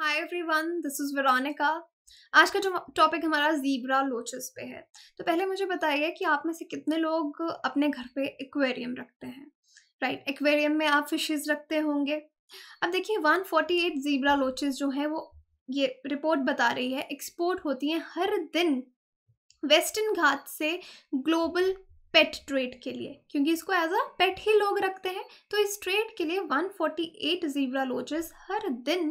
Hi everyone this is Veronica आज का topic हमारा जीब्रा लोचस पे है तो पहले मुझे बताइए कि आप में से कितने लोग अपने घर पे एक्वेरियम रखते हैं राइट right? एक्वेरियम में आप फिशेस रखते होंगे अब देखिए 148 जीब्रा लोचस जो है वो ये रिपोर्ट बता रही है एक्सपोर्ट होती हैं हर दिन वेस्टर्न घाट से ग्लोबल पेट ट्रेड के लिए क्योंकि इसको एज अ पेट ही लोग रखते हैं तो इस ट्रेड के लिए 148 जीब्रा लोचेस हर दिन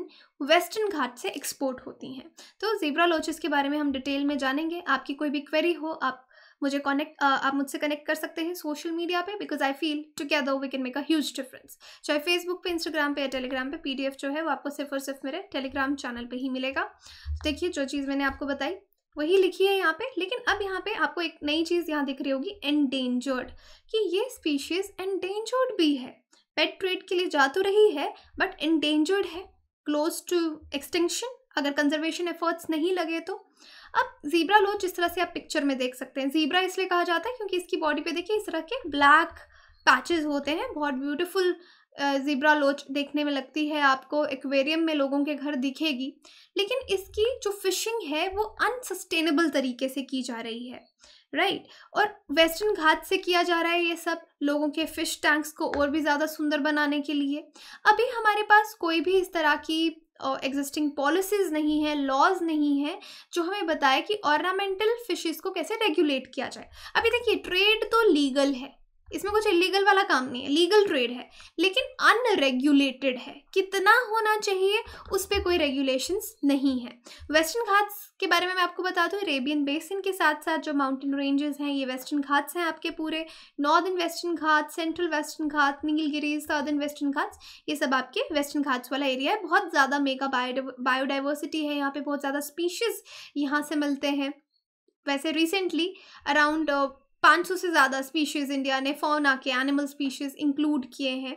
वेस्टर्न घाट से एक्सपोर्ट होती हैं तो जीब्रा लोचेस के बारे में हम डिटेल में जानेंगे आपकी कोई भी क्वेरी हो आप मुझे कनेक्ट आप मुझसे कनेक्ट कर सकते हैं सोशल मीडिया पे because I feel together we can make a huge difference चाहे फेसबुक पे इंस्टाग्राम पे या टेलीग्राम पे पीडीएफ जो है वो आपको सिर्फ और सिर्फ मेरे टेलीग्राम चैनल पे ही मिलेगा तो देखिए जो चीज़ मैंने आपको बताई वही लिखी है यहाँ पे लेकिन अब यहाँ पे आपको एक नई चीज़ यहाँ दिख रही होगी एंडेंजर्ड कि ये स्पीशीज़ एंडेंजर्ड भी है पेट ट्रेड के लिए जा तो रही है बट एंडेंजर्ड है क्लोज टू एक्सटेंशन अगर कंजर्वेशन एफर्ट्स नहीं लगे तो अब जीब्रा लो जिस तरह से आप पिक्चर में देख सकते हैं जीब्रा इसलिए कहा जाता है क्योंकि इसकी बॉडी पे देखिए इस तरह के ब्लैक पैचेस होते हैं बहुत ब्यूटीफुल ज़िब्रा लोच देखने में लगती है आपको एक्वेरियम में लोगों के घर दिखेगी लेकिन इसकी जो फिशिंग है वो अनसस्टेनेबल तरीके से की जा रही है राइट right. और वेस्टर्न घाट से किया जा रहा है ये सब लोगों के फिश टैंक्स को और भी ज़्यादा सुंदर बनाने के लिए अभी हमारे पास कोई भी इस तरह की एग्जिस्टिंग पॉलिसीज़ नहीं है लॉज नहीं है जो हमें बताए कि ऑर्नामेंटल फिशेस को कैसे रेगुलेट किया जाए अभी देखिए ट्रेड तो लीगल है इसमें कुछ इलीगल वाला काम नहीं है लीगल ट्रेड है लेकिन अनरेगुलेटेड है कितना होना चाहिए उस पर कोई रेगुलेशन नहीं है वेस्टर्न घाट्स के बारे में मैं आपको बता दूँ अरेबियन बेसिन के साथ साथ जो माउंटेन रेंजेस हैं ये वेस्टर्न घाट्स हैं आपके पूरे northern western Ghat central western Ghat Nilgiris southern western Ghats ये सब आपके वेस्टर्न घाट्स वाला एरिया है बहुत ज़्यादा मेगा बायोडाइवर्सिटी है यहाँ पर बहुत ज़्यादा स्पीशीज़ यहाँ से मिलते हैं वैसे रिसेंटली अराउंड 500 से ज़्यादा स्पीशीज़ इंडिया ने फोना के एनिमल स्पीशीज़ इंक्लूड किए हैं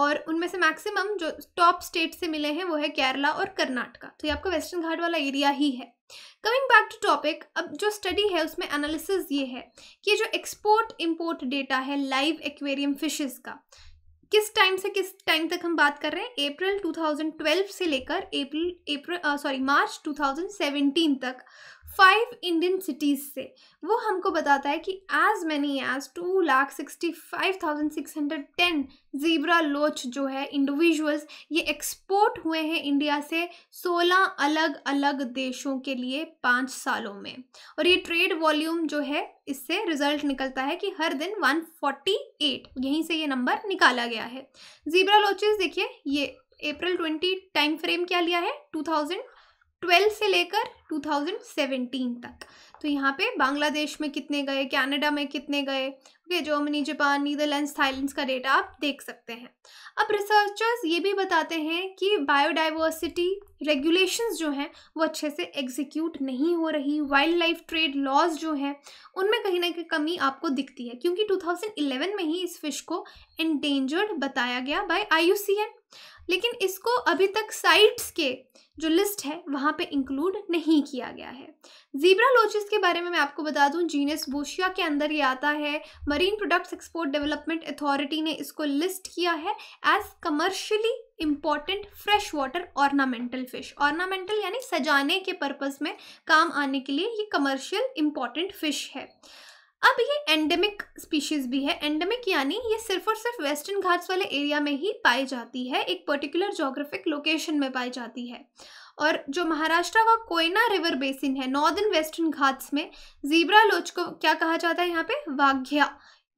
और उनमें से मैक्सिमम जो टॉप स्टेट से मिले हैं वो है केरला और कर्नाटका तो ये आपका वेस्टर्न घाट वाला एरिया ही है कमिंग बैक टू टॉपिक अब जो स्टडी है उसमें एनालिसिस ये है कि जो एक्सपोर्ट इम्पोर्ट डेटा है लाइव एक्वेरियम फिशेस का किस टाइम से किस टाइम तक हम बात कर रहे हैं अप्रैल 2012 से लेकर अप्रैल अप्रैल सॉरी मार्च 2017 तक फाइव इंडियन सिटीज़ से वो हमको बताता है कि as many as two lakh sixty five thousand six hundred ten zebra loach जो है इंडिविजुअल्स ये एक्सपोर्ट हुए हैं इंडिया से सोलह अलग अलग देशों के लिए पाँच सालों में और ये ट्रेड वॉल्यूम जो है इससे रिजल्ट निकलता है कि हर दिन वन फोर्टी एट यहीं से ये नंबर निकाला गया है जीब्रा लोचेस देखिए ये अप्रैल ट्वेंटी टाइम फ्रेम क्या लिया है टू थाउजेंड ट्वेल्व से लेकर 2017 तक तो यहाँ पे बांग्लादेश में कितने गए कनाडा में कितने गए okay Germany Japan Netherlands Thailands का डेटा आप देख सकते हैं अब रिसर्चर्स ये भी बताते हैं कि बायोडाइवर्सिटी रेगुलेशंस जो हैं वो अच्छे से एग्जीक्यूट नहीं हो रही वाइल्ड लाइफ ट्रेड लॉज जो हैं उनमें कहीं ना कहीं कमी आपको दिखती है क्योंकि 2011 में ही इस फिश को एंडेंजर्ड बताया गया बाय आई लेकिन इसको अभी तक साइट्स के जो लिस्ट है वहाँ पे इंक्लूड नहीं किया गया है जीब्रा लोचेस के बारे में मैं आपको बता दूँ जीनस बोशिया के अंदर ये आता है marine products export development authority ने इसको लिस्ट किया है as commercially important fresh water ornamental fish ornamental यानी सजाने के पर्पज़ में काम आने के लिए ये कमर्शियल इम्पॉर्टेंट फिश है एंडेमिक स्पीशीज़ भी है एंडेमिक यानी ये सिर्फ और सिर्फ वेस्टर्न घाट्स वाले एरिया में ही पाई जाती है एक पर्टिकुलर जोग्राफिक लोकेशन में पाई जाती है और जो महाराष्ट्र का कोयना रिवर बेसिन है नॉर्दर्न वेस्टर्न घाट्स में जीब्रा लोच को क्या कहा जाता है यहाँ पे वाघ्या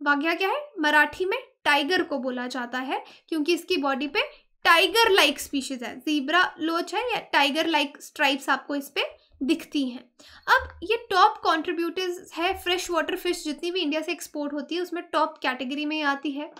वाघ्या क्या है मराठी में टाइगर को बोला जाता है क्योंकि इसकी बॉडी पे टाइगर लाइक स्पीशीज है जीब्रा लोच है या टाइगर लाइक स्ट्राइप्स आपको इस पर दिखती हैं अब ये टॉप कॉन्ट्रीब्यूटर्स है फ्रेश वाटर फिश जितनी भी इंडिया से एक्सपोर्ट होती है उसमें टॉप कैटेगरी में आती है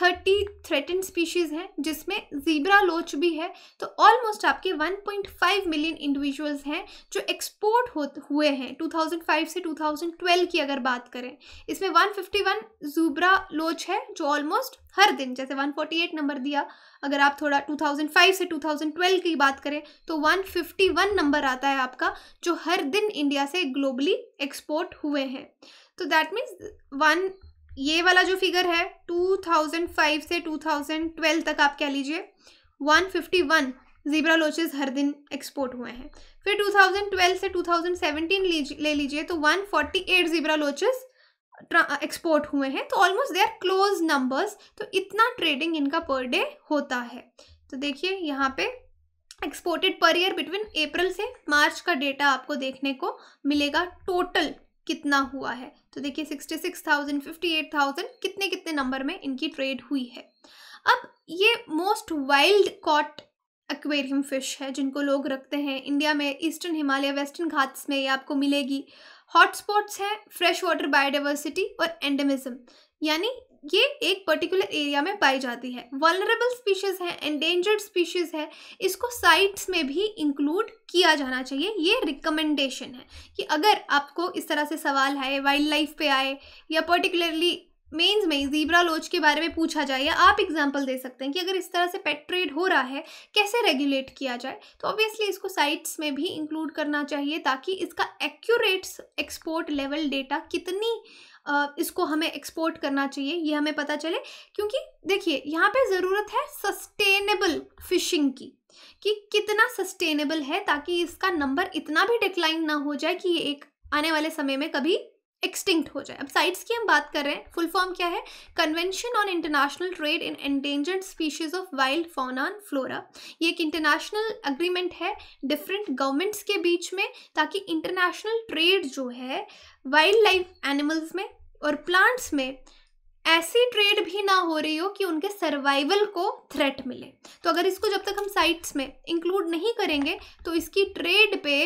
थर्टी थ्रेटन स्पीशीज़ हैं जिसमें जीब्रा लोच भी है तो ऑलमोस्ट आपके 1.5 मिलियन इंडिविजुअल्स हैं जो एक्सपोर्ट हो हुए हैं 2005 से 2012 की अगर बात करें इसमें 151 जूब्रा लोच है जो ऑलमोस्ट हर दिन जैसे 148 नंबर दिया अगर आप थोड़ा 2005 से 2012 की बात करें तो 151 नंबर आता है आपका जो हर दिन इंडिया से ग्लोबली एक्सपोर्ट हुए हैं तो दैट मीन्स वन ये वाला जो फिगर है 2005 से 2012 तक आप कह लीजिए 151 जीब्रा लोचेस हर दिन एक्सपोर्ट हुए हैं फिर 2012 से 2017 ले लीजिए तो 148 जीब्रा लोचेस एक्सपोर्ट हुए हैं तो almost they are close numbers तो इतना ट्रेडिंग इनका पर डे होता है तो देखिए यहाँ पे एक्सपोर्टेड पर ईयर बिटवीन अप्रैल से मार्च का डेटा आपको देखने को मिलेगा टोटल कितना हुआ है तो देखिए sixty six thousand fifty eight thousand कितने कितने नंबर में इनकी ट्रेड हुई है अब ये most wild caught aquarium fish है जिनको लोग रखते हैं इंडिया में ईस्टर्न हिमालय वेस्टर्न घाट्स में ये आपको मिलेगी हॉटस्पॉट्स हैं फ्रेश वाटर बायोडाइवर्सिटी और एंडेमिज्म यानी ये एक पर्टिकुलर एरिया में पाई जाती है वलरेबल स्पीशीज़ है एंडेंजर्ड स्पीशीज़ है इसको साइट्स में भी इंक्लूड किया जाना चाहिए ये रिकमेंडेशन है कि अगर आपको इस तरह से सवाल आए वाइल्ड लाइफ पे आए या पर्टिकुलरली मेंस में जीब्रा लोच के बारे में पूछा जाए या आप एग्जांपल दे सकते हैं कि अगर इस तरह से पेट ट्रेड हो रहा है कैसे रेगुलेट किया जाए तो ऑब्वियसली इसको साइट्स में भी इंक्लूड करना चाहिए ताकि इसका एक्यूरेट एक्सपोर्ट लेवल डेटा कितनी इसको हमें एक्सपोर्ट करना चाहिए ये हमें पता चले क्योंकि देखिए यहाँ पे ज़रूरत है सस्टेनेबल फिशिंग की कि कितना सस्टेनेबल है ताकि इसका नंबर इतना भी डिक्लाइन ना हो जाए कि ये एक आने वाले समय में कभी एक्सटिंक्ट हो जाए अब साइट्स की हम बात कर रहे हैं फुल फॉर्म क्या है convention on international trade in endangered species of wild fauna and flora ये एक इंटरनेशनल अग्रीमेंट है डिफरेंट गवर्नमेंट्स के बीच में ताकि इंटरनेशनल ट्रेड जो है वाइल्ड लाइफ एनिमल्स में और प्लांट्स में ऐसी ट्रेड भी ना हो रही हो कि उनके सर्वाइवल को थ्रेट मिले तो अगर इसको जब तक हम साइट्स में इंक्लूड नहीं करेंगे तो इसकी ट्रेड पे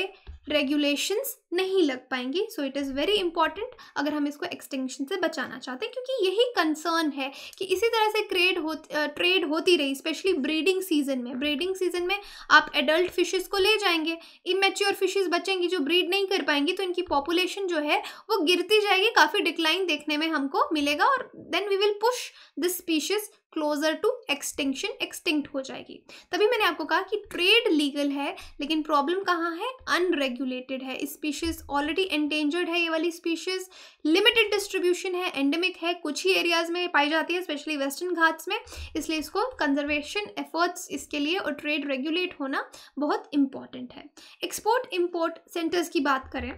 रेगुलेशंस नहीं लग पाएंगी so it is very important अगर हम इसको एक्सटेंशन से बचाना चाहते हैं क्योंकि यही कंसर्न है कि इसी तरह से क्रेड होती ट्रेड होती रही स्पेशली ब्रीडिंग सीजन में ब्रीडिंग सीजन में आप एडल्ट फिशेस को ले जाएंगे इमेच्योर फिशेस बचेंगी जो ब्रीड नहीं कर पाएंगी तो इनकी पॉपुलेशन जो है वो गिरती जाएगी काफ़ी डिक्लाइन देखने में हमको मिलेगा और then we will push this species closer to extinction extinct हो जाएगी तभी मैंने आपको कहा कि ट्रेड लीगल है लेकिन प्रॉब्लम कहाँ है अनरेगुलेटेड है स्पीशीज ऑलरेडी एंडेंजर्ड है ये वाली स्पीशीज लिमिटेड डिस्ट्रीब्यूशन है एंडेमिक है कुछ ही एरियाज में पाई जाती है स्पेशली वेस्टर्न घाट्स में इसलिए इसको कंजर्वेशन एफर्ट्स इसके लिए और ट्रेड रेगुलेट होना बहुत इंपॉर्टेंट है एक्सपोर्ट इम्पोर्ट सेंटर्स की बात करें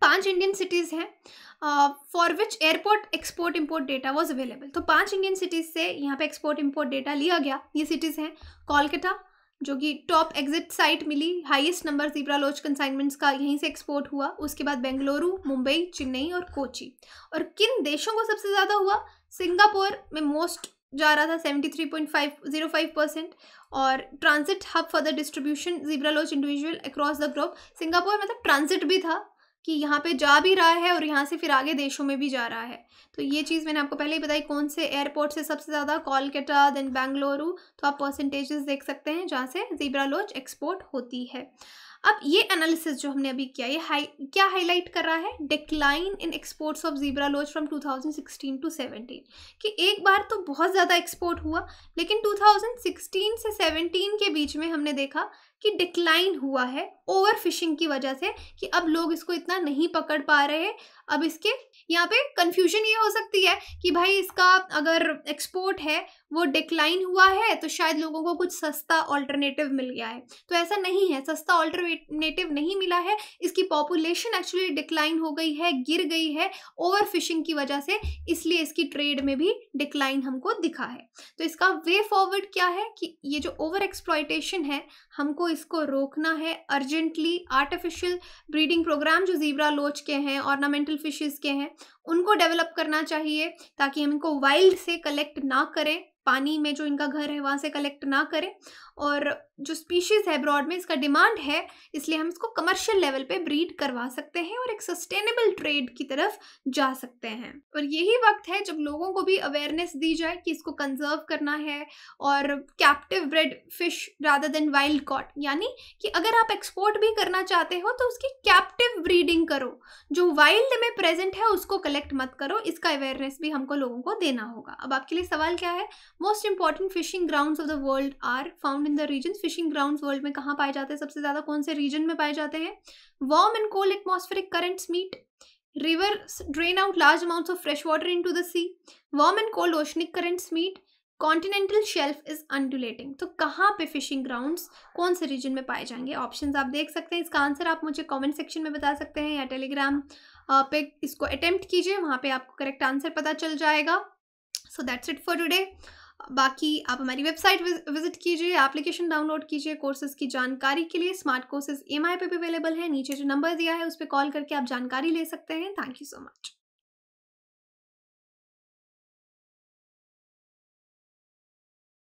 पांच इंडियन सिटीज़ हैं for which airport export import data was available तो पांच इंडियन सिटीज़ से यहाँ पे एक्सपोर्ट इम्पोर्ट डेटा लिया गया ये सिटीज़ हैं कोलकाता जो कि टॉप एग्जिट साइट मिली highest number zebra loach consignments का यहीं से एक्सपोर्ट हुआ उसके बाद बेंगलुरु मुंबई चेन्नई और कोची और किन देशों को सबसे ज़्यादा हुआ सिंगापुर में मोस्ट जा रहा था seventy three point five zero five percent और transit hub for the distribution zebra loach individual across the globe Singapore मतलब तो ट्रांजिट भी था कि यहाँ पे जा भी रहा है और यहाँ से फिर आगे देशों में भी जा रहा है तो ये चीज़ मैंने आपको पहले ही बताई कौन से एयरपोर्ट से सबसे ज़्यादा कोलकाता देन बेंगलुरु तो आप परसेंटेजेस देख सकते हैं जहाँ से जीब्रा लॉज एक्सपोर्ट होती है अब ये एनालिसिस जो हमने अभी किया ये हाई क्या हाईलाइट कर रहा है decline in exports of zebra loach from 2016 to 17 कि एक बार तो बहुत ज़्यादा एक्सपोर्ट हुआ लेकिन 2016 से 17 के बीच में हमने देखा कि डिक्लाइन हुआ है ओवर फिशिंग की वजह से कि अब लोग इसको इतना नहीं पकड़ पा रहे अब इसके यहाँ पे कन्फ्यूजन ये हो सकती है कि भाई इसका अगर एक्सपोर्ट है वो डिक्लाइन हुआ है तो शायद लोगों को कुछ सस्ता ऑल्टरनेटिव मिल गया है तो ऐसा नहीं है सस्ता ऑल्टरनेटिव नहीं मिला है इसकी पॉपुलेशन एक्चुअली डिक्लाइन हो गई है गिर गई है ओवर फिशिंग की वजह से इसलिए इसकी ट्रेड में भी डिक्लाइन हमको दिखा है तो इसका वे फॉरवर्ड क्या है कि ये जो ओवर एक्सप्लॉयटेशन है हमको इसको रोकना है अर्जेंटली आर्टिफिशियल ब्रीडिंग प्रोग्राम जो जीब्रा लोच के हैं ऑर्नामेंटल ट्रॉपिकल फिशेज़ के हैं उनको डेवलप करना चाहिए ताकि हम इनको वाइल्ड से कलेक्ट ना करें पानी में जो इनका घर है वहाँ से कलेक्ट ना करें और जो स्पीशीज़ है ब्रॉड में इसका डिमांड है इसलिए हम इसको कमर्शियल लेवल पे ब्रीड करवा सकते हैं और एक सस्टेनेबल ट्रेड की तरफ जा सकते हैं और यही वक्त है जब लोगों को भी अवेयरनेस दी जाए कि इसको कंजर्व करना है और captive bred fish rather than wild caught यानी कि अगर आप एक्सपोर्ट भी करना चाहते हो तो उसकी कैप्टिव ब्रीडिंग करो जो वाइल्ड में प्रेजेंट है उसको कलेक्ट मत करो इसका अवेयरनेस भी हमको लोगों को देना होगा अब आपके लिए सवाल क्या है most important fishing ground of the world are found in the region fishing ground world में कहाँ पाए जाते हैं सबसे ज़्यादा कौन से रीजन में पाए जाते हैं warm and cold atmospheric currents meet river drain out large amount of fresh water into the sea warm and cold oceanic currents meet continental shelf is undulating तो कहाँ पे फिशिंग ग्राउंड्स कौन से reason में पाए जाएंगे options आप देख सकते हैं इसका आंसर आप मुझे कमेंट सेक्शन में बता सकते हैं या टेलीग्राम पे इसको अटेम्प्ट कीजिए वहाँ पे आपको करेक्ट आंसर पता चल जाएगा so that's it for today बाकी आप हमारी वेबसाइट विजिट कीजिए एप्लीकेशन डाउनलोड कीजिए कोर्सेज की जानकारी के लिए स्मार्ट कोर्सेज एम आई पर भी अवेलेबल है नीचे जो नंबर दिया है उस पर कॉल करके आप जानकारी ले सकते हैं थैंक यू सो मच